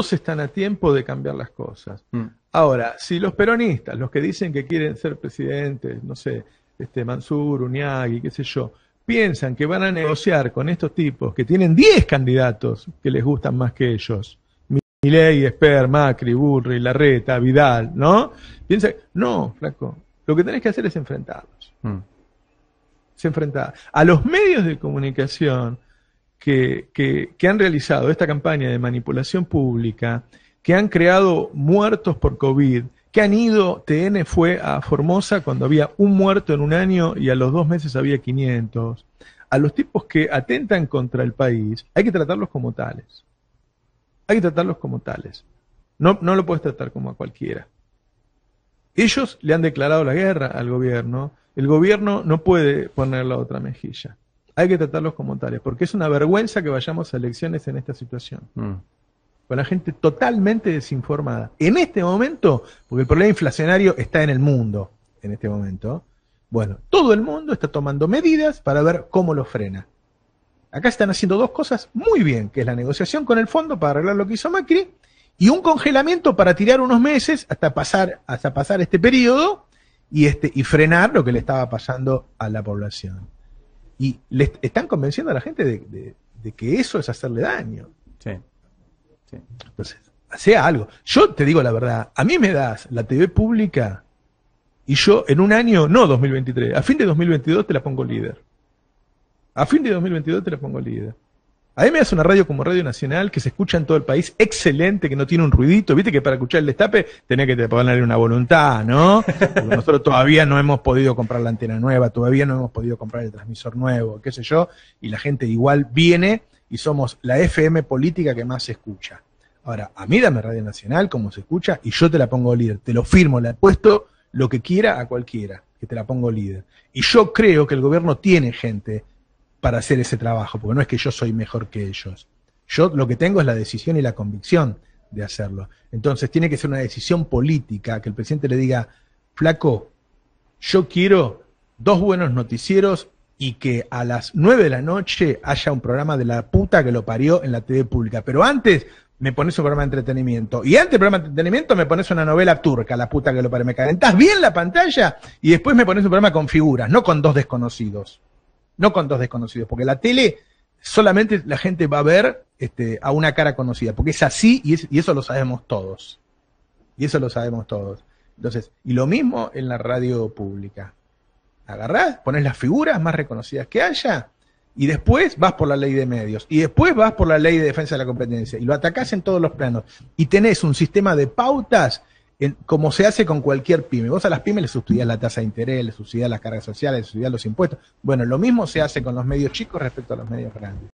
están a tiempo de cambiar las cosas. Mm. Ahora, si los peronistas, los que dicen que quieren ser presidentes, no sé, este Mansur, Uñagui, qué sé yo, piensan que van a negociar con estos tipos que tienen 10 candidatos que les gustan más que ellos, Milei, Esper, Macri, Burri, Larreta, Vidal, ¿no? piensa no, flaco, lo que tenés que hacer es enfrentarlos. Mm. se enfrenta A los medios de comunicación que, han realizado esta campaña de manipulación pública, que han creado muertos por COVID, que han ido, TN fue a Formosa cuando había un muerto en un año y a los dos meses había 500. A los tipos que atentan contra el país hay que tratarlos como tales. Hay que tratarlos como tales. No, no lo puedes tratar como a cualquiera. Ellos le han declarado la guerra al gobierno. El gobierno no puede poner la otra mejilla hay que tratarlos como tales, porque es una vergüenza que vayamos a elecciones en esta situación. Mm. Con la gente totalmente desinformada. En este momento, porque el problema inflacionario está en el mundo, en este momento, bueno, todo el mundo está tomando medidas para ver cómo lo frena. Acá están haciendo dos cosas muy bien, que es la negociación con el fondo para arreglar lo que hizo Macri y un congelamiento para tirar unos meses hasta pasar, hasta pasar este periodo y, este, y frenar lo que le estaba pasando a la población. Y le están convenciendo a la gente de, que eso es hacerle daño. Sí. sí. Entonces, sea algo. Yo te digo la verdad, a mí me das la TV pública y yo en un año, no 2023, a fin de 2022 te la pongo líder. A fin de 2022 te la pongo líder. A mí me hace una radio como Radio Nacional que se escucha en todo el país, excelente, que no tiene un ruidito. Viste que para escuchar el destape tenía que ponerle una voluntad, ¿no? nosotros todavía no hemos podido comprar la antena nueva, todavía no hemos podido comprar el transmisor nuevo, qué sé yo, y la gente igual viene y somos la FM política que más se escucha. Ahora, a mí dame Radio Nacional como se escucha y yo te la pongo líder, te lo firmo, le he puesto lo que quiera a cualquiera, que te la pongo líder. Y yo creo que el gobierno tiene gente para hacer ese trabajo, porque no es que yo soy mejor que ellos. Yo lo que tengo es la decisión y la convicción de hacerlo. Entonces tiene que ser una decisión política, que el presidente le diga, flaco, yo quiero dos buenos noticieros y que a las nueve de la noche haya un programa de la puta que lo parió en la TV pública. Pero antes me pones un programa de entretenimiento. Y antes del programa de entretenimiento me pones una novela turca, la puta que lo parió. Me calentás bien la pantalla y después me pones un programa con figuras, no con dos desconocidos no con dos desconocidos, porque la tele solamente la gente va a ver este, a una cara conocida, porque es así y, y eso lo sabemos todos. Y eso lo sabemos todos. Entonces, y lo mismo en la radio pública. Agarrás, pones las figuras más reconocidas que haya, y después vas por la ley de medios, y después vas por la ley de defensa de la competencia, y lo atacás en todos los planos, y tenés un sistema de pautas como se hace con cualquier pyme. Vos a las pymes les subsidias la tasa de interés, les subsidias las cargas sociales, les subsidias los impuestos. Bueno, lo mismo se hace con los medios chicos respecto a los medios grandes.